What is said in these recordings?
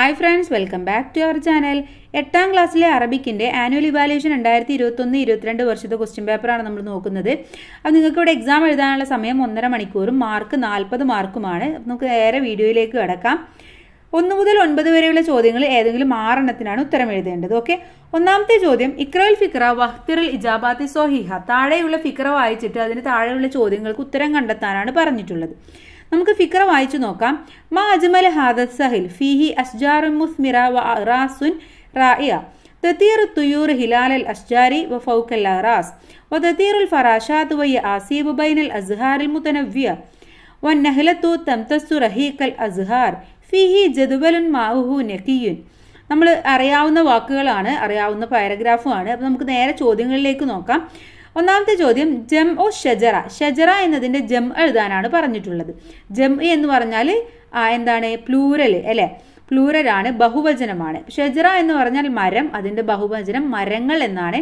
hi friends welcome back to our channel എട്ടാം ക്ലാസ്സിലെ അറബിക്കിൻ്റെ annual evaluation രണ്ടായിരത്തി ഇരുപത്തൊന്ന് ഇരുപത്തിരണ്ട് വർഷത്തെ ക്വസ്റ്റ്യൻ പേപ്പറാണ് നമ്മൾ നോക്കുന്നത് അപ്പോൾ നിങ്ങൾക്ക് ഇവിടെ എക്സാം എഴുതാനുള്ള സമയം ഒന്നര മണിക്കൂറും മാർക്ക് നാൽപ്പത് മാർക്കുമാണ് നമുക്ക് നേരെ വീഡിയോയിലേക്ക് കിടക്കാം ഒന്ന് മുതൽ ഒൻപത് വരെയുള്ള ചോദ്യങ്ങൾ ഏതെങ്കിലും ആറെണ്ണത്തിനാണ് ഉത്തരം എഴുതേണ്ടത് ഓക്കെ ഒന്നാമത്തെ ചോദ്യം ഇക്രൽ ഫിക്ര വഹ്തിറൽ ഇജാബാത്തി സോഹിഹ താഴെയുള്ള ഫിക്ര വായിച്ചിട്ട് അതിന് താഴെയുള്ള ചോദ്യങ്ങൾക്ക് ഉത്തരം കണ്ടെത്താനാണ് പറഞ്ഞിട്ടുള്ളത് നമുക്ക് ഫിക്ർ വായിച്ചു നോക്കാം മാ അജ്മൽ ഹാദത് സഹിൽ ഫിഹി അസ്ജാറുമുസ്മിറ വാസുൻ റായ തത്തീർ തുയൂർ ഹിലാൽ അൽ അസ്ജാരി വ ഫൗക്കൽ അറാസ് വ തത്തീറുൽ ഫറാഷാത്ത് വയ്യ ആസീബ് ബൈനൽ അസ്ഹാറിൽ മുതനവ്യ വൻ നഹ്ലത്തു തംതസ്സു റഹീഖൽ അസ്ഹാർ ഫിഹി ജദുബലുൻ മാഹുഹു നക്കിയുൻ നമ്മൾ അറിയാവുന്ന വാക്കുകളാണ് അറിയാവുന്ന പാരഗ്രാഫുമാണ് അപ്പോൾ നമുക്ക് നേരെ ചോദ്യങ്ങളിലേക്ക് നോക്കാം ഒന്നാമത്തെ ചോദ്യം ജം ഒ ഷജറ ഷജറ എന്നതിൻ്റെ ജം എഴുതാനാണ് പറഞ്ഞിട്ടുള്ളത് ജം എന്ന് പറഞ്ഞാൽ എന്താണ് പ്ലൂരൽ അല്ലേ പ്ലൂരലാണ് ബഹുവചനമാണ് ഷെജറ എന്ന് പറഞ്ഞാൽ മരം അതിന്റെ ബഹുവചനം മരങ്ങൾ എന്നാണ്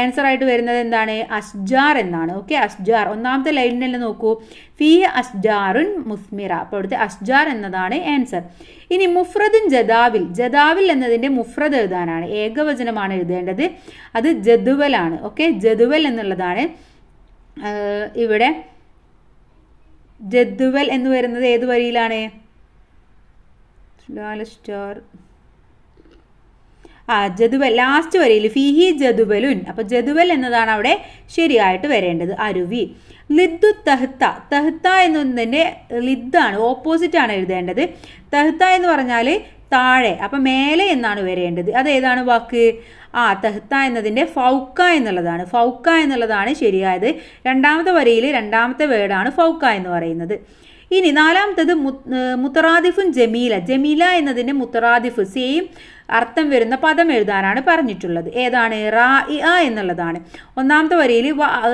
ആൻസർ ആയിട്ട് വരുന്നത് എന്താണ് അസ്ജാർ എന്നാണ് ഓക്കെ അസ്ജാർ ഒന്നാമത്തെ ലൈനിൽ നോക്കൂ ഫി അസ്ജാറുൻ മുസ്മിറ അപ്പോൾ അവിടുത്തെ അസ്ജാർ എന്നതാണ് ആൻസർ ഇനി മുഫ്രദുൻ ജദാവിൽ ജദാവിൽ എന്നതിന്റെ മുഫ്രദ് എഴുതാനാണ് ഏകവചനമാണ് എഴുതേണ്ടത് അത് ജദുവലാണ് ഓക്കെ ജദുവൽ എന്നുള്ളതാണ് ഇവിടെ ജദ്വൽ എന്ന് വരുന്നത് ഏത് വരിയിലാണ് ആ ജതുവൽ ലാസ്റ്റ് വരയിൽ ഫിഹി ജതുവലുൻ അപ്പൊ ജതുവൽ എന്നതാണ് അവിടെ ശരിയായിട്ട് വരേണ്ടത് അരുവി ലിദ്ദു തഹ്ത്ത തഹ്ത്ത എന്നതിൻ്റെ ലിദ്ദാണ് ഓപ്പോസിറ്റ് ആണ് എഴുതേണ്ടത് തഹ്ത്ത എന്ന് പറഞ്ഞാൽ താഴെ അപ്പൊ മേലെ എന്നാണ് വരേണ്ടത് അതേതാണ് വാക്ക് ആ തെഹ്ത്ത എന്നതിന്റെ ഫൗക്ക എന്നുള്ളതാണ് ഫൗക്ക എന്നുള്ളതാണ് ശരിയായത് രണ്ടാമത്തെ വരിയിൽ രണ്ടാമത്തെ വേർഡാണ് ഫൗക്ക എന്ന് പറയുന്നത് ഇനി നാലാമത്തത് മുത്തറാദിഫും ജമീല ജമീല എന്നതിൻ്റെ മുത്തറാദിഫ് സെയിം അർത്ഥം വരുന്ന പദം എഴുതാനാണ് പറഞ്ഞിട്ടുള്ളത് ഏതാണ് റാ ഇ ആ എന്നുള്ളതാണ് ഒന്നാമത്തെ വരിയിൽ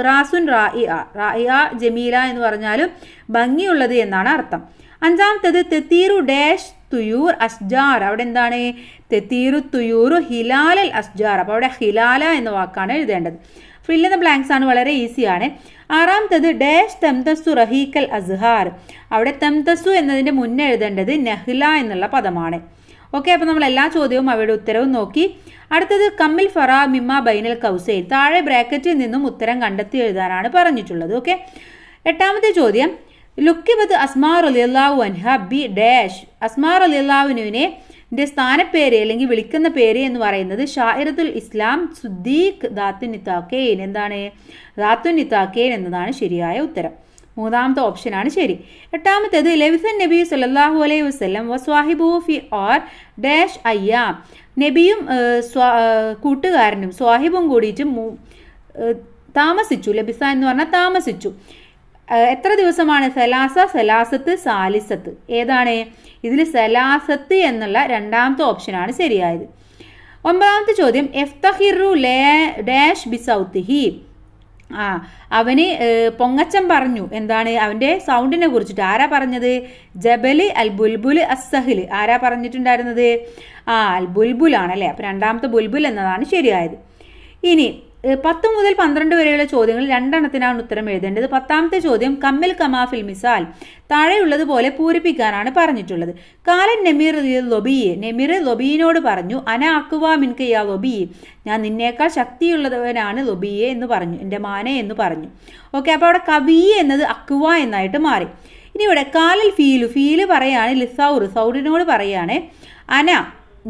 റാസുൻ റാ ഇ ആ റാ ഇ ആ ജമീല എന്ന് പറഞ്ഞാലും ഭംഗിയുള്ളത് എന്നാണ് അർത്ഥം അഞ്ചാമത്തത് തെത്തീറു ഡാഷ് തുയൂർ അസ്ജാർ അവിടെ എന്താണ് തെത്തീറു തുയൂറു ഹിലാലൽ അസ്ജാർ അപ്പോൾ അവിടെ ഹിലാല എന്ന വാക്കാണ് എഴുതേണ്ടത് ഫില്ല് ദ ബ്ലാങ്ക്സ് ആണ് വളരെ ഈസിയാണ് ആറാമത്തത് ഡാഷ് തെംതസു റഹീക്കൽ അസ്ഹാർ അവിടെ തെംതസു എന്നതിൻ്റെ മുന്നേ എഴുതേണ്ടത് നഹ്ല എന്നുള്ള പദമാണ് ഓക്കെ അപ്പോൾ നമ്മൾ എല്ലാ ചോദ്യവും അവയുടെ ഉത്തരവും നോക്കി അടുത്തത് കമ്മിൽ ഫറ മിമ്മ ബൈനൽ കൗസൈൻ താഴെ ബ്രാക്കറ്റിൽ നിന്നും ഉത്തരം കണ്ടെത്തി എഴുതാനാണ് പറഞ്ഞിട്ടുള്ളത് ഓക്കെ എട്ടാമത്തെ ചോദ്യം ലുക്കിബത്ത് അസ്മാർ അള്ളാഹു അൻഹ ബി ഡാഷ് അസ്മാർ അലിയല്ലാവുനുവിനെ എൻ്റെ സ്ഥാനപ്പേര് അല്ലെങ്കിൽ വിളിക്കുന്ന പേര് എന്ന് പറയുന്നത് ഷായിറത്തുൽ ഇസ്ലാം സുദ്ദീഖ് ദാത്തു നിത്താക്കേൻ എന്താണ് ദാത്തു നിത്താക്കേൻ എന്നതാണ് ശരിയായ ഉത്തരം മൂന്നാമത്തെ ഓപ്ഷനാണ് ശരി എട്ടാമത്തേത് ലവിസൻ നബി സല്ലാഹു അലൈഹി വസ്ലം വസ്വാഹിബു ഫി ഓർ ഡാഷ് അയ്യാം നബിയും കൂട്ടുകാരനും സ്വാഹിബും കൂടിയിട്ട് താമസിച്ചു ലബിസ എന്ന് പറഞ്ഞാൽ താമസിച്ചു എത്ര ദിവസമാണ് സലാസ സലാസത്ത് സാലിസത്ത് ഏതാണ് ഇതിൽ സലാസത്ത് എന്നുള്ള രണ്ടാമത്തെ ഓപ്ഷനാണ് ശരിയായത് ഒമ്പതാമത്തെ ചോദ്യം എഫ്തഹിറു ലേ ഡാഷ് ഹി ആ അവന് പൊങ്ങച്ചം പറഞ്ഞു എന്താണ് അവൻ്റെ സൗണ്ടിനെ കുറിച്ചിട്ട് ആരാ പറഞ്ഞത് ജബലി അൽ ബുൽബുൽ അസ്സഹിൽ ആരാ പറഞ്ഞിട്ടുണ്ടായിരുന്നത് ആ അൽ ബുൽബുൽ ആണല്ലേ അപ്പം രണ്ടാമത്തെ ബുൽബുൽ എന്നതാണ് ശരിയായത് ഇനി പത്ത് മുതൽ പന്ത്രണ്ട് വരെയുള്ള ചോദ്യങ്ങൾ രണ്ടെണ്ണത്തിനാണ് ഉത്തരം എഴുതേണ്ടത് പത്താമത്തെ ചോദ്യം കമ്മിൽ കമാ ഫിൽമിസാൽ താഴെയുള്ളതുപോലെ പൂരിപ്പിക്കാനാണ് പറഞ്ഞിട്ടുള്ളത് കാലൻ നെമീർ ലൊബിയെ നെമീർ ലൊബിയിനോട് പറഞ്ഞു അന അക്കുവാ മിൻകയ്യ ലൊബിയെ ഞാൻ നിന്നേക്കാൾ ശക്തിയുള്ളവനാണ് ലൊബിയെ എന്ന് പറഞ്ഞു എൻ്റെ മാനെ എന്ന് പറഞ്ഞു ഓക്കെ അപ്പോൾ അവിടെ കവി എന്നത് അക്കുവ എന്നായിട്ട് മാറി ഇനി ഇവിടെ കാലൽ ഫീലു ഫീല് പറയാണ് ലിസൗർ സൗറിനോട് പറയാണ് അന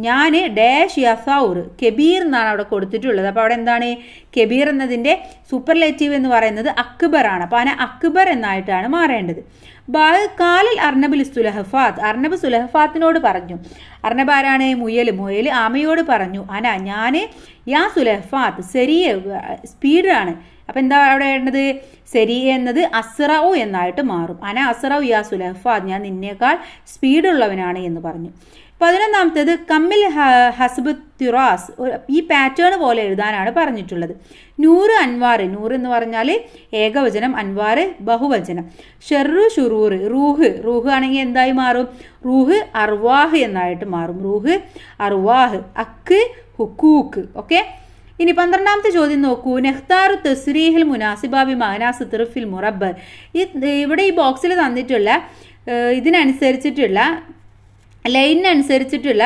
ഞാൻ ഡാഷ് യസൗർ കെബീർ എന്നാണ് അവിടെ കൊടുത്തിട്ടുള്ളത് അപ്പോൾ അവിടെ എന്താണ് കെബീർ എന്നതിൻ്റെ സൂപ്പർലേറ്റീവ് എന്ന് പറയുന്നത് അക്ബറാണ് ആണ് അപ്പോൾ അതിനെ അക്ബർ എന്നായിട്ടാണ് മാറേണ്ടത് കാലിൽ അർണബിൽ സുലഹഫാത്ത് അർണബ് സുലഹഫാത്തിനോട് പറഞ്ഞു അർണബ് ആരാണ് മുയൽ മുയൽ ആമയോട് പറഞ്ഞു അന ഞാൻ യാ സുലഹഫാത്ത് സെരിയ സ്പീഡാണ് അപ്പം എന്താ അവിടെ വേണ്ടത് സെരി എന്നത് അസ്റൌ എന്നായിട്ട് മാറും അന അസ്റൌ യാ സുലഹഫാദ് ഞാൻ നിന്നേക്കാൾ സ്പീഡുള്ളവനാണ് എന്ന് പറഞ്ഞു പതിനൊന്നാമത്തേത് കമ്മിൽ ഹസ്ബ് തിറാസ് ഈ പാറ്റേൺ പോലെ എഴുതാനാണ് പറഞ്ഞിട്ടുള്ളത് നൂറ് അൻവാർ നൂറ് എന്ന് പറഞ്ഞാൽ ഏകവചനം അൻവാർ ബഹുവചനം ഷെറു ഷുറൂർ റൂഹ് റൂഹ് ആണെങ്കിൽ എന്തായി മാറും റൂഹ് അർവാഹ് എന്നായിട്ട് മാറും റൂഹ് അർവാഹ് അക്ക് ഹുക്കൂക്ക് ഓക്കെ ഇനി പന്ത്രണ്ടാമത്തെ ചോദ്യം നോക്കൂ നെഹ്താറു തസ്രീഹിൽ മുനാസിബാബി മഹനാസ് തിറുഫിൽ മുറബ്ബർ ഈ ഇവിടെ ഈ ബോക്സിൽ തന്നിട്ടുള്ള ഇതിനനുസരിച്ചിട്ടുള്ള ലൈനനുസരിച്ചിട്ടുള്ള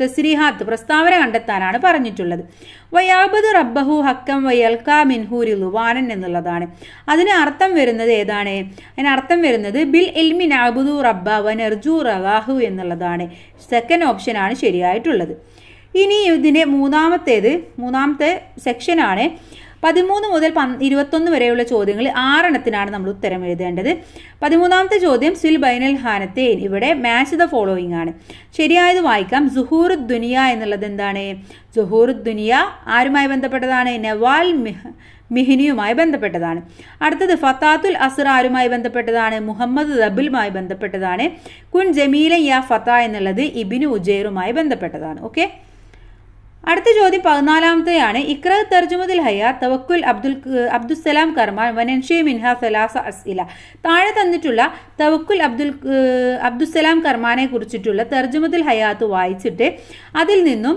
തസ്രീഹാത്ത് പ്രസ്താവന കണ്ടെത്താനാണ് പറഞ്ഞിട്ടുള്ളത് വയാബദ് റബ്ബഹു ഹക്കം വയൽക്ക മിൻഹൂരി ലുവാനൻ എന്നുള്ളതാണ് അതിന് അർത്ഥം വരുന്നത് ഏതാണ് അതിനർത്ഥം വരുന്നത് ബിൽ ഇൽമിൻ അബുദു റബ്ബ വനർജു റവാഹു എന്നുള്ളതാണ് സെക്കൻഡ് ഓപ്ഷനാണ് ശരിയായിട്ടുള്ളത് ഇനി ഇതിൻ്റെ മൂന്നാമത്തേത് മൂന്നാമത്തെ സെക്ഷനാണ് പതിമൂന്ന് മുതൽ ഇരുപത്തൊന്ന് വരെയുള്ള ചോദ്യങ്ങളിൽ ആറെണ്ണത്തിനാണ് നമ്മൾ ഉത്തരം എഴുതേണ്ടത് പതിമൂന്നാമത്തെ ചോദ്യം സിൽ ബൈനൽ ഹാനത്തേൻ ഇവിടെ മാച്ച് ദ ഫോളോയിങ് ആണ് ശരിയായത് വായിക്കാം ജുഹൂർ ദുനിയ എന്നുള്ളത് എന്താണ് ജുഹൂർ ദുനിയ ആരുമായി ബന്ധപ്പെട്ടതാണ് നവാൽ മിഹ മിഹിനിയുമായി ബന്ധപ്പെട്ടതാണ് അടുത്തത് ഫത്താത്തുൽ അസുർ ആരുമായി ബന്ധപ്പെട്ടതാണ് മുഹമ്മദ് റബിലുമായി ബന്ധപ്പെട്ടതാണ് കുൻ ജമീല യാ ഫത്ത എന്നുള്ളത് ഇബിനു ഉജൈറുമായി ബന്ധപ്പെട്ടതാണ് ഓക്കെ അടുത്ത ചോദ്യം പതിനാലാമത്തെയാണ് ഇക്ര തർജുമുദിൽ ഹയാ തവക്കുൽ അബ്ദുൽ അബ്ദുസലാം കർമാൻ വനൻഷി മിൻഹ സലാസ അസ്ഇല താഴെ തന്നിട്ടുള്ള തവക്കുൽ അബ്ദുൽ അബ്ദുസലാം കർമാനെ കുറിച്ചിട്ടുള്ള തർജുമുദിൽ ഹയാത്ത് വായിച്ചിട്ട് അതിൽ നിന്നും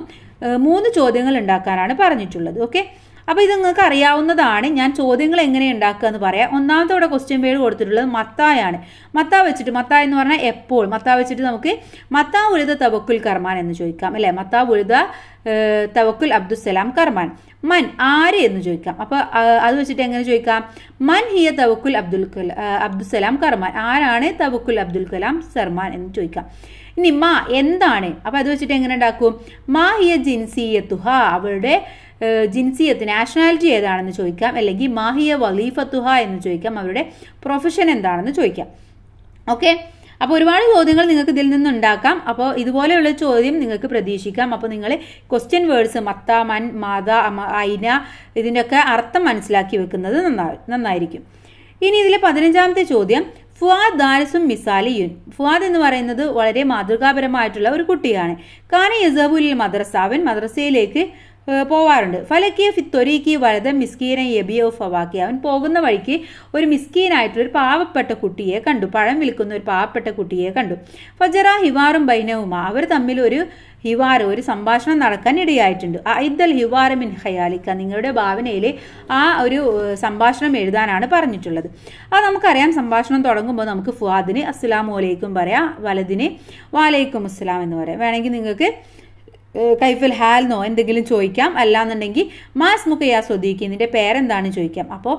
മൂന്ന് ചോദ്യങ്ങൾ ഉണ്ടാക്കാനാണ് പറഞ്ഞിട്ടുള്ളത് ഓക്കെ അപ്പോൾ ഇത് നിങ്ങൾക്ക് അറിയാവുന്നതാണ് ഞാൻ ചോദ്യങ്ങൾ എങ്ങനെ ഉണ്ടാക്കുക എന്ന് പറയാം ഒന്നാമത്തെ ഇവിടെ ക്വസ്റ്റ്യൻ പേര് കൊടുത്തിട്ടുള്ളത് മത്തായാണ് മത്ത വെച്ചിട്ട് മത്ത എന്ന് പറഞ്ഞാൽ എപ്പോൾ മത്ത വെച്ചിട്ട് നമുക്ക് മത്താ ഉഴുത തവക്കുൽ കർമാൻ എന്ന് ചോദിക്കാം അല്ലേ മത്താ ഉഴുത തവക്കുൽ അബ്ദുസലാം കർമാൻ മൻ ആര് എന്ന് ചോദിക്കാം അപ്പോൾ അത് വെച്ചിട്ട് എങ്ങനെ ചോദിക്കാം മൻ ഹിയ തവക്കുൽ അബ്ദുൽ അബ്ദുസലാം കർമാൻ ആരാണ് തവക്കുൽ അബ്ദുൽ കലാം സർമാൻ എന്ന് ചോദിക്കാം ഇനി മാ എന്താണ് അപ്പോൾ അത് വെച്ചിട്ട് എങ്ങനെ ഉണ്ടാക്കും മാ ഹിയ ജിൻസിയത്തുഹ അവളുടെ ജിൻസിയത്ത് നാഷണാലിറ്റി ഏതാണെന്ന് ചോദിക്കാം അല്ലെങ്കിൽ മാഹിയ വലീഫത്തുഹ എന്ന് ചോദിക്കാം അവരുടെ പ്രൊഫഷൻ എന്താണെന്ന് ചോദിക്കാം ഓക്കെ അപ്പോൾ ഒരുപാട് ചോദ്യങ്ങൾ നിങ്ങൾക്ക് ഇതിൽ നിന്നുണ്ടാക്കാം അപ്പോൾ ഇതുപോലെയുള്ള ചോദ്യം നിങ്ങൾക്ക് പ്രതീക്ഷിക്കാം അപ്പോൾ നിങ്ങൾ ക്വസ്റ്റ്യൻ വേർഡ്സ് മത്ത മൻ മാത ഐന ഇതിൻ്റെയൊക്കെ അർത്ഥം മനസ്സിലാക്കി വെക്കുന്നത് നന്നായി നന്നായിരിക്കും ഇനി ഇതിലെ പതിനഞ്ചാമത്തെ ചോദ്യം ഫുവാദ് ദാരിസും മിസാലിയുൻ ഫുവാദ് എന്ന് പറയുന്നത് വളരെ മാതൃകാപരമായിട്ടുള്ള ഒരു കുട്ടിയാണ് കാന യസബുലിൽ മദ്രസാവൻ മദ്രസയിലേക്ക് പോവാറുണ്ട് ഫലക്കിയ ഫിത്തൊരീക്കി വലത് മിസ്കീന എബിയോ ഫവാക്കി അവൻ പോകുന്ന വഴിക്ക് ഒരു മിസ്കീനായിട്ടുള്ള ഒരു പാവപ്പെട്ട കുട്ടിയെ കണ്ടു പഴം വിൽക്കുന്ന ഒരു പാവപ്പെട്ട കുട്ടിയെ കണ്ടു ഫജറ ഹിവാറും ബൈനവുമ അവർ തമ്മിൽ ഒരു ഹിവാർ ഒരു സംഭാഷണം നടക്കാൻ ഇടയായിട്ടുണ്ട് ഐദൽ ഹിവാര മിൻ ഹയാലിക്ക നിങ്ങളുടെ ഭാവനയിലെ ആ ഒരു സംഭാഷണം എഴുതാനാണ് പറഞ്ഞിട്ടുള്ളത് അത് നമുക്കറിയാം സംഭാഷണം തുടങ്ങുമ്പോൾ നമുക്ക് ഫുവാദിന് അസ്സലാമു അലൈക്കും പറയാം വലദിന് വാലൈക്കും അസ്സലാം എന്ന് പറയാം വേണമെങ്കിൽ നിങ്ങൾക്ക് കൈഫിൽ ഹാൽന്നോ എന്തെങ്കിലും ചോദിക്കാം അല്ലാന്നുണ്ടെങ്കിൽ മാസ് മുഖയാ സ്വദീഖി നിൻ്റെ പേരെന്താണെന്ന് ചോദിക്കാം അപ്പോൾ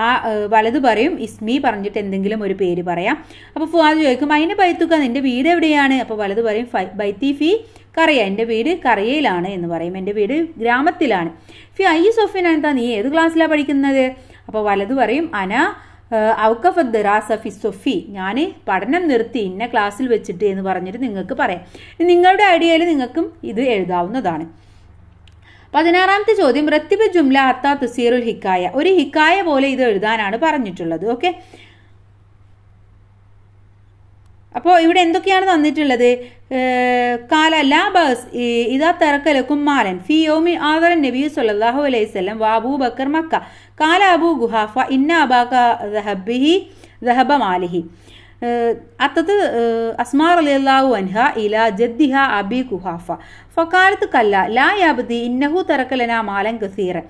ആ വലത് പറയും ഇസ്മി പറഞ്ഞിട്ട് എന്തെങ്കിലും ഒരു പേര് പറയാം അപ്പോൾ ഫുവാദ് ചോദിക്കും അതിൻ്റെ ബൈത്തുക്ക നിൻ്റെ വീട് എവിടെയാണ് അപ്പോൾ വലത് പറയും ബൈത്തി ഫി കറിയ എൻ്റെ വീട് കറിയയിലാണ് എന്ന് പറയും എൻ്റെ വീട് ഗ്രാമത്തിലാണ് ഫി ഐ സൊഫിൻ എന്താ നീ ഏത് ക്ലാസ്സിലാണ് പഠിക്കുന്നത് അപ്പോൾ വലത് പറയും അന ഔക്കഫ് ദറാസ ഫിസൊഫി ഞാൻ പഠനം നിർത്തി ഇന്ന ക്ലാസ്സിൽ വെച്ചിട്ട് എന്ന് പറഞ്ഞിട്ട് നിങ്ങൾക്ക് പറയാം നിങ്ങളുടെ ഐഡിയയിൽ നിങ്ങൾക്കും ഇത് എഴുതാവുന്നതാണ് പതിനാറാമത്തെ ചോദ്യം റത്തിബ് ജുംല അത്ത തുസീറുൽ ഹിക്കായ ഒരു ഹിക്കായ പോലെ ഇത് എഴുതാനാണ് പറഞ്ഞിട്ടുള്ളത് ഓക്കെ അപ്പോൾ ഇവിടെ എന്തൊക്കെയാണ് തന്നിട്ടുള്ളത് കാല ലാബസ് ഇതാ തിറക്കല മാലൻ ഫി യോമി ആദർ നബി സല്ലാഹു അലൈഹി സ്വലം വാബൂ ബക്കർ മക്ക കാല അബൂ ഗുഹാഫ ഇന്ന അബാഖബിഹി ദഹബ മാലിഹി അത്തത് അസ്മാർ അള്ളാഹു അൻഹ ഇല ജദ്ദിഹ അബി ഗുഹാഫ ഫക്കാലത്ത് കല്ല ലാ യാബദി ഇന്നഹു തിറക്കലന മാലൻ കസീറൻ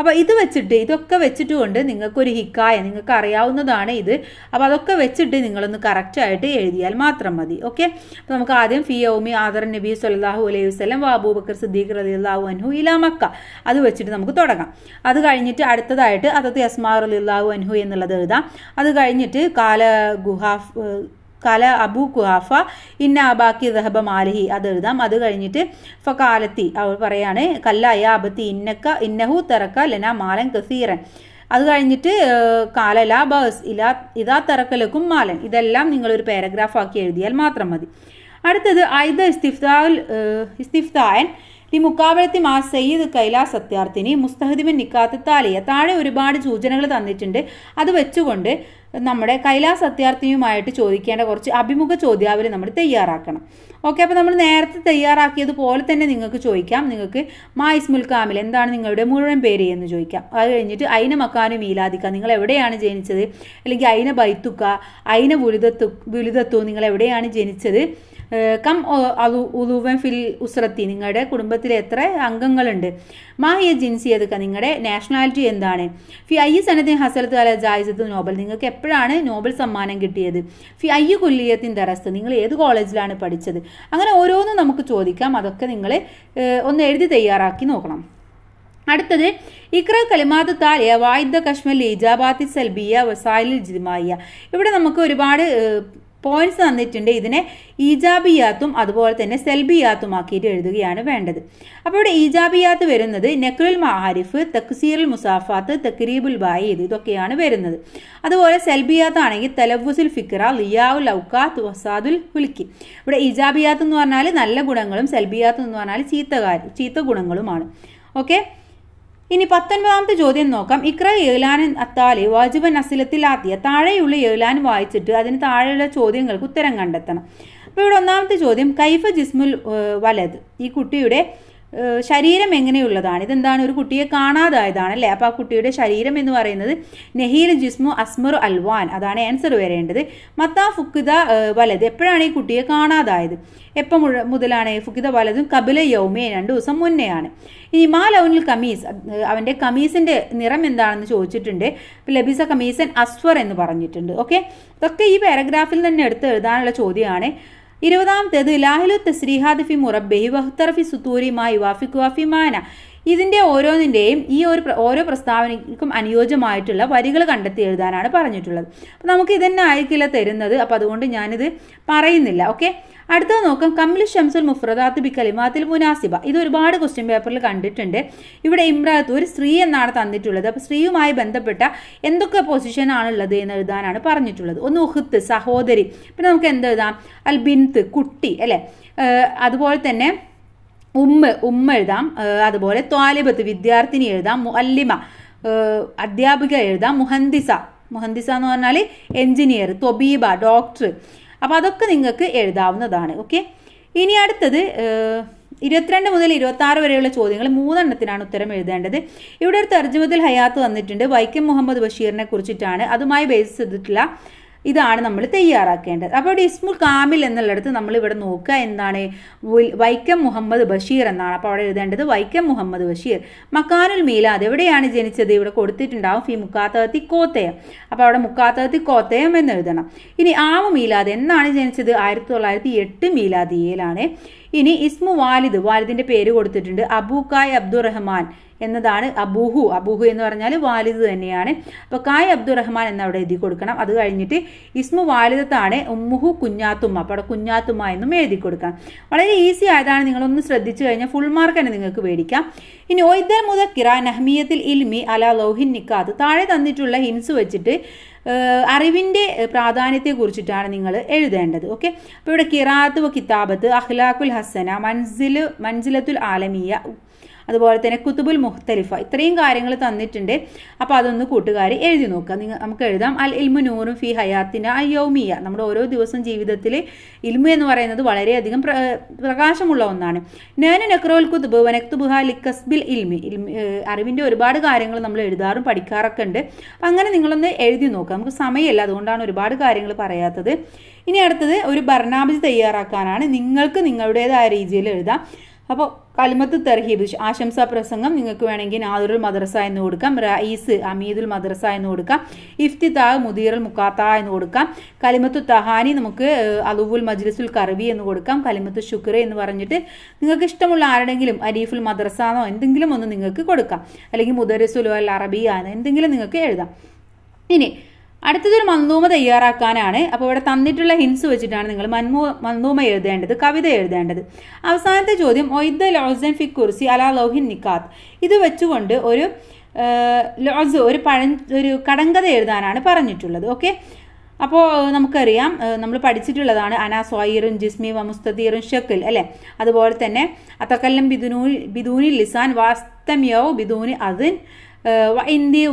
അപ്പോൾ ഇത് വെച്ചിട്ട് ഇതൊക്കെ വെച്ചിട്ട് കൊണ്ട് നിങ്ങൾക്കൊരു ഹിക്കായ നിങ്ങൾക്ക് അറിയാവുന്നതാണ് ഇത് അപ്പോൾ അതൊക്കെ വെച്ചിട്ട് നിങ്ങളൊന്ന് കറക്റ്റായിട്ട് എഴുതിയാൽ മാത്രം മതി ഓക്കെ അപ്പോൾ നമുക്ക് ആദ്യം ഫി ഔമി ആദർ നബി സല്ലാഹു അലൈഹി വസ്ലം വാബൂബക്കർ സിദ്ദീഖ് റലിയല്ലാഹു അൻഹു ഇലാ മക്ക അത് വെച്ചിട്ട് നമുക്ക് തുടങ്ങാം അത് കഴിഞ്ഞിട്ട് അടുത്തതായിട്ട് അതത് യസ്മാർ അള്ളാഹു അൻഹു എന്നുള്ളത് എഴുതാം അത് കഴിഞ്ഞിട്ട് കാല ഗുഹാഫ് കല അബു ഖുഹാഫ ഇന്ന അബാക്കി ദഹബ മാലിഹി അത് എഴുതാം അത് കഴിഞ്ഞിട്ട് ഫകാലത്തി അവർ പറയാണ് കല്ല യാ അബത്തി ഇന്നക്ക ഇന്നഹു തറക്ക ലന മാലൻ കസീറൻ അത് കഴിഞ്ഞിട്ട് കാലല ബസ് ഇലാ ഇതാ തറക്കലക്കും മാലൻ ഇതെല്ലാം നിങ്ങളൊരു പാരഗ്രാഫാക്കി എഴുതിയാൽ മാത്രം മതി അടുത്തത് ഐദ ഇസ്തിഫ്താൽ ഇസ്തിഫ്തായൻ ഈ മുക്കാവലത്തി മാ സയ്യിദ് കൈലാ സത്യാർത്ഥിനി മുസ്തഹദിമൻ നിക്കാത്ത താലിയ താഴെ ഒരുപാട് സൂചനകൾ തന്നിട്ടുണ്ട് അത് വെച്ചുകൊണ്ട് നമ്മുടെ കൈലാസ് സത്യാർത്ഥിയുമായിട്ട് ചോദിക്കേണ്ട കുറച്ച് അഭിമുഖ ചോദ്യാവലി നമ്മൾ തയ്യാറാക്കണം ഓക്കെ അപ്പോൾ നമ്മൾ നേരത്തെ തയ്യാറാക്കിയതുപോലെ തന്നെ നിങ്ങൾക്ക് ചോദിക്കാം നിങ്ങൾക്ക് മായിസ്മുൽ കാമിൽ എന്താണ് നിങ്ങളുടെ മുഴുവൻ പേര് എന്ന് ചോദിക്കാം അത് കഴിഞ്ഞിട്ട് അയിന മക്കാനു മീലാദിക്ക നിങ്ങൾ എവിടെയാണ് ജനിച്ചത് അല്ലെങ്കിൽ അയിന ബൈത്തുക്ക അയിന ബുലിതത്തു ബുലിതത്വം നിങ്ങൾ എവിടെയാണ് ജനിച്ചത് കം അലു ഉലുവൻ ഫിൽ ഉസ്രത്തി നിങ്ങളുടെ കുടുംബത്തിൽ എത്ര അംഗങ്ങളുണ്ട് മാഹിയ അതൊക്കെ നിങ്ങളുടെ നാഷണാലിറ്റി എന്താണ് ഫി ഐ സനത്തിൻ ഹസലത്ത് അല ജായിസത്ത് നോബൽ നിങ്ങൾക്ക് എപ്പോഴാണ് നോബൽ സമ്മാനം കിട്ടിയത് ഫി ഐ കൊല്ലിയത്തിൻ ദറസ്ത് നിങ്ങൾ ഏത് കോളേജിലാണ് പഠിച്ചത് അങ്ങനെ ഓരോന്നും നമുക്ക് ചോദിക്കാം അതൊക്കെ നിങ്ങൾ ഒന്ന് എഴുതി തയ്യാറാക്കി നോക്കണം അടുത്തത് ഇക്ര കലിമാത്ത് താലിയ വായുദ്ധ കശ്മീർ ഇജാബാത്തി സൽബിയ വസായിൽ ജിമായിയ ഇവിടെ നമുക്ക് ഒരുപാട് പോയിന്റ്സ് തന്നിട്ടുണ്ട് ഇതിനെ ഈജാബിയാത്തും അതുപോലെ തന്നെ സെൽബിയാത്തും ആക്കിയിട്ട് എഴുതുകയാണ് വേണ്ടത് അപ്പോൾ ഇവിടെ ഈജാബിയാത്ത് വരുന്നത് നെക്രുൽ മഹാരിഫ് തക്സീറുൽ മുസാഫാത്ത് തക്രീബുൽ ബായിദ് ഇതൊക്കെയാണ് വരുന്നത് അതുപോലെ സെൽബിയാത്ത് ആണെങ്കിൽ തലവുസുൽ ഫിക്ര ലിയാവുൽ ഔക്കാത്ത് വസാദുൽ ഹുൽക്കി ഇവിടെ ഈജാബിയാത്ത് എന്ന് പറഞ്ഞാൽ നല്ല ഗുണങ്ങളും സെൽബിയാത്ത് എന്ന് പറഞ്ഞാൽ ചീത്ത ചീത്ത ഗുണങ്ങളുമാണ് ഓക്കെ ഇനി പത്തൊൻപതാമത്തെ ചോദ്യം നോക്കാം ഇക്ര ഏലാനൻ അത്താലി വാജിബൻ ആത്തിയ താഴെയുള്ള ഏലാൻ വായിച്ചിട്ട് അതിന് താഴെയുള്ള ചോദ്യങ്ങൾക്ക് ഉത്തരം കണ്ടെത്തണം അപ്പോൾ ഇവിടെ ഒന്നാമത്തെ ചോദ്യം കൈഫ ജിസ്മുൽ വലത് ഈ കുട്ടിയുടെ ശരീരം എങ്ങനെയുള്ളതാണ് ഇതെന്താണ് ഒരു കുട്ടിയെ കാണാതായതാണ് അല്ലേ അപ്പോൾ ആ കുട്ടിയുടെ ശരീരം എന്ന് പറയുന്നത് നെഹീൽ ജിസ്മു അസ്മർ അൽവാൻ അതാണ് ആൻസർ വരേണ്ടത് മത്താ ഫുക്കിത വലത് എപ്പോഴാണ് ഈ കുട്ടിയെ കാണാതായത് എപ്പോൾ മുതലാണ് ഫുക്കിത വലതും കപില യൗമയും രണ്ട് ദിവസം മുന്നെയാണ് ഇനി മാ ലൗനിൽ കമീസ് അവൻ്റെ കമീസിൻ്റെ നിറം എന്താണെന്ന് ചോദിച്ചിട്ടുണ്ട് ലബിസ കമീസൻ അസ്വർ എന്ന് പറഞ്ഞിട്ടുണ്ട് ഓക്കെ ഇതൊക്കെ ഈ പാരഗ്രാഫിൽ തന്നെ എടുത്ത് എഴുതാനുള്ള ചോദ്യമാണ് ഇരുപതാമത്തേത് ലാഹിലു തസ്രീഹാദ് ഫി മുറബ്ബഹി വഹ്തർ ഫി സുത്തൂരിമായി വാഫിഖ് മാന ഇതിൻ്റെ ഓരോന്നിൻ്റെയും ഈ ഒരു ഓരോ പ്രസ്താവനയ്ക്കും അനുയോജ്യമായിട്ടുള്ള വരികൾ കണ്ടെത്തി എഴുതാനാണ് പറഞ്ഞിട്ടുള്ളത് അപ്പോൾ നമുക്ക് ഇതന്നെ ആയിരിക്കില്ല തരുന്നത് അപ്പോൾ അതുകൊണ്ട് ഞാനിത് പറയുന്നില്ല ഓക്കെ അടുത്തത് നോക്കാം കമ്മിൽ ഷംസുൽ മുഫ്രദാത്ത് ബി കലിമാത്തിൽ മുനാസിബ ഇത് ഒരുപാട് ക്വസ്റ്റ്യൻ പേപ്പറിൽ കണ്ടിട്ടുണ്ട് ഇവിടെ ഇമ്രാത്ത് ഒരു സ്ത്രീ എന്നാണ് തന്നിട്ടുള്ളത് അപ്പോൾ സ്ത്രീയുമായി ബന്ധപ്പെട്ട എന്തൊക്കെ ആണുള്ളത് എന്ന് എഴുതാനാണ് പറഞ്ഞിട്ടുള്ളത് ഒന്ന് ഉഹുത്ത് സഹോദരി പിന്നെ നമുക്ക് എന്ത് എഴുതാം അൽ ബിൻത്ത് കുട്ടി അല്ലേ അതുപോലെ തന്നെ ഉമ്മ ഉമ്മ എഴുതാം അതുപോലെ ത്വാലിബത്ത് വിദ്യാർത്ഥിനി എഴുതാം മുഅല്ലിമ അധ്യാപിക എഴുതാം മുഹന്ദിസ മുഹന്ദിസ എന്ന് പറഞ്ഞാൽ എഞ്ചിനീയർ ത്വബീബ ഡോക്ടർ അപ്പോൾ അതൊക്കെ നിങ്ങൾക്ക് എഴുതാവുന്നതാണ് ഓക്കെ ഇനി അടുത്തത് ഇരുപത്തിരണ്ട് മുതൽ ഇരുപത്തി ആറ് വരെയുള്ള ചോദ്യങ്ങൾ മൂന്നെണ്ണത്തിനാണ് ഉത്തരം എഴുതേണ്ടത് ഇവിടെ ഒരു തർജ്ജമത്തിൽ ഹയാത്ത് വന്നിട്ടുണ്ട് വൈക്കം മുഹമ്മദ് ബഷീറിനെ കുറിച്ചിട്ടാണ് അതുമായി ബേസ് ചെയ്തിട്ടുള്ള ഇതാണ് നമ്മൾ തയ്യാറാക്കേണ്ടത് അപ്പോൾ ഇവിടെ ഇസ്മുൽ കാമിൽ എന്നുള്ളിടത്ത് നമ്മൾ ഇവിടെ നോക്കുക എന്താണ് വൈക്കം മുഹമ്മദ് ബഷീർ എന്നാണ് അപ്പോൾ അവിടെ എഴുതേണ്ടത് വൈക്കം മുഹമ്മദ് ബഷീർ മക്കാനുൽ മീലാദ് എവിടെയാണ് ജനിച്ചത് ഇവിടെ കൊടുത്തിട്ടുണ്ടാവും ഫി മുക്കാത്തകത്തി കോത്തയം അപ്പോൾ അവിടെ മുക്കാത്തകത്തി കോത്തയം എന്ന് എഴുതണം ഇനി ആമു മീലാദ് എന്നാണ് ജനിച്ചത് ആയിരത്തി തൊള്ളായിരത്തി എട്ട് മീലാദിയയിലാണ് ഇനി ഇസ്മു വാലിദ് വാലിദിൻ്റെ പേര് കൊടുത്തിട്ടുണ്ട് അബൂക്കായ് അബ്ദുറഹ്മാൻ എന്നതാണ് അബൂഹു അബൂഹു എന്ന് പറഞ്ഞാൽ വാലിദ് തന്നെയാണ് അപ്പോൾ കായ് അബ്ദുറഹ്മാൻ എന്ന് അവിടെ എഴുതി കൊടുക്കണം അത് കഴിഞ്ഞിട്ട് ഇസ്മു വാലിദത്താണ് ഉമ്മുഹു കുഞ്ഞാത്തുമ്മ അപ്പോൾ അവിടെ കുഞ്ഞാത്തുമ്മ എന്നും എഴുതി കൊടുക്കാം വളരെ ഈസി ആയതാണ് നിങ്ങളൊന്ന് ശ്രദ്ധിച്ചു കഴിഞ്ഞാൽ ഫുൾ മാർക്ക് തന്നെ നിങ്ങൾക്ക് മേടിക്കാം ഇനി ഒയ്ദ കിറ നഹ്മിയത്തിൽ ഇൽമി അല ലോഹിൻ നിക്കാത്ത് താഴെ തന്നിട്ടുള്ള ഹിൻസ് വെച്ചിട്ട് അറിവിൻ്റെ പ്രാധാന്യത്തെ കുറിച്ചിട്ടാണ് നിങ്ങൾ എഴുതേണ്ടത് ഓക്കെ അപ്പോൾ ഇവിടെ കിറാത്ത് കിതാബത്ത് അഖ്ലാഖുൽ ഹസന മൻസിൽ മൻസിലത്തുൽ ആലമിയ അതുപോലെ തന്നെ കുത്തുബുൽ മുഖ്തലിഫ ഇത്രയും കാര്യങ്ങൾ തന്നിട്ടുണ്ട് അപ്പോൾ അതൊന്ന് കൂട്ടുകാർ എഴുതി നോക്കുക നിങ്ങൾ നമുക്ക് എഴുതാം അൽ ഇൽമു നൂറും ഫി ഹയാത്തിൻ്റെ അൽ യൗമിയ നമ്മുടെ ഓരോ ദിവസം ജീവിതത്തിൽ ഇൽമു എന്ന് പറയുന്നത് വളരെയധികം പ്രകാശമുള്ള ഒന്നാണ് നേനു നെക്രോൽ കുത്തുബ് വനക്തുബുഹ ലിക്കസ്ബിൽ ഇൽമി ഇൽമി അറിവിൻ്റെ ഒരുപാട് കാര്യങ്ങൾ നമ്മൾ എഴുതാറും പഠിക്കാറൊക്കെ ഉണ്ട് അപ്പം അങ്ങനെ നിങ്ങളൊന്ന് എഴുതി നോക്കുക നമുക്ക് സമയമില്ല അതുകൊണ്ടാണ് ഒരുപാട് കാര്യങ്ങൾ പറയാത്തത് ഇനി അടുത്തത് ഒരു ഭരണാമജി തയ്യാറാക്കാനാണ് നിങ്ങൾക്ക് നിങ്ങളുടേതായ രീതിയിൽ എഴുതാം അപ്പോൾ കലിമത്ത് തർഹീബ് ആശംസാ പ്രസംഗം നിങ്ങൾക്ക് വേണമെങ്കിൽ നാദുൽ മദ്രസ എന്ന് കൊടുക്കാം റയീസ് അമീദുൽ മദ്രസ എന്ന് കൊടുക്കാം ഇഫ്തിതാഹ് മുദീറുൽ മുക്കാത്ത എന്ന് കൊടുക്കാം കലിമത്തു തഹാനി നമുക്ക് അലുവുൽ മജ്ലിസുൽ കർവി എന്ന് കൊടുക്കാം കലിമത്തു ശുക്ര എന്ന് പറഞ്ഞിട്ട് നിങ്ങൾക്ക് ഇഷ്ടമുള്ള ആരുടെങ്കിലും അരീഫുൽ മദ്രസ എന്നോ എന്തെങ്കിലും ഒന്ന് നിങ്ങൾക്ക് കൊടുക്കാം അല്ലെങ്കിൽ മുദരസുൽ അൽ അറബിയാന്ന് എന്തെങ്കിലും നിങ്ങൾക്ക് എഴുതാം ഇനി അടുത്തതൊരു മന്തൂമ തയ്യാറാക്കാനാണ് അപ്പോൾ ഇവിടെ തന്നിട്ടുള്ള ഹിൻസ് വെച്ചിട്ടാണ് നിങ്ങൾ മന്മൂ മന്തൂമ എഴുതേണ്ടത് കവിത എഴുതേണ്ടത് അവസാനത്തെ ചോദ്യം ഒയ്ദ ലോസൻ ഫി കുർസി അല ലോഹിൻ നിക്കാത്ത് ഇത് വെച്ചുകൊണ്ട് ഒരു ലോസ് ഒരു പഴ ഒരു കടങ്കഥ എഴുതാനാണ് പറഞ്ഞിട്ടുള്ളത് ഓക്കെ അപ്പോൾ നമുക്കറിയാം നമ്മൾ പഠിച്ചിട്ടുള്ളതാണ് അനാസ്വായിറും ജിസ്മി വമുസ്തീറും ഷക്കിൽ അല്ലേ അതുപോലെ തന്നെ അത്തക്കല്ലം ബിദുനൂ ബിദൂനി ലിസാൻ വാസ്തമ്യോ ബിദൂനി അതിൻ ഇന്ത്യ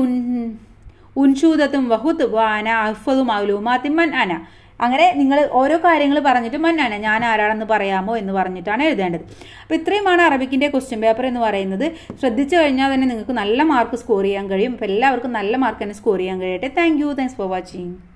ഉൻഷൂതത്തും വഹുത്ത് വാന അഹ്ഫതും മൗലൂമാത്തിൻ മൻ അന അങ്ങനെ നിങ്ങൾ ഓരോ കാര്യങ്ങൾ പറഞ്ഞിട്ട് മന്നാണ് ഞാൻ ആരാണെന്ന് പറയാമോ എന്ന് പറഞ്ഞിട്ടാണ് എഴുതേണ്ടത് അപ്പോൾ ഇത്രയുമാണ് അറബിക്കിൻ്റെ ക്വസ്റ്റ്യൻ പേപ്പർ എന്ന് പറയുന്നത് ശ്രദ്ധിച്ചു കഴിഞ്ഞാൽ തന്നെ നിങ്ങൾക്ക് നല്ല മാർക്ക് സ്കോർ ചെയ്യാൻ കഴിയും അപ്പോൾ എല്ലാവർക്കും നല്ല മാർക്ക് തന്നെ സ്കോർ ചെയ്യാൻ കഴിയട്ടെ thank you thanks for watching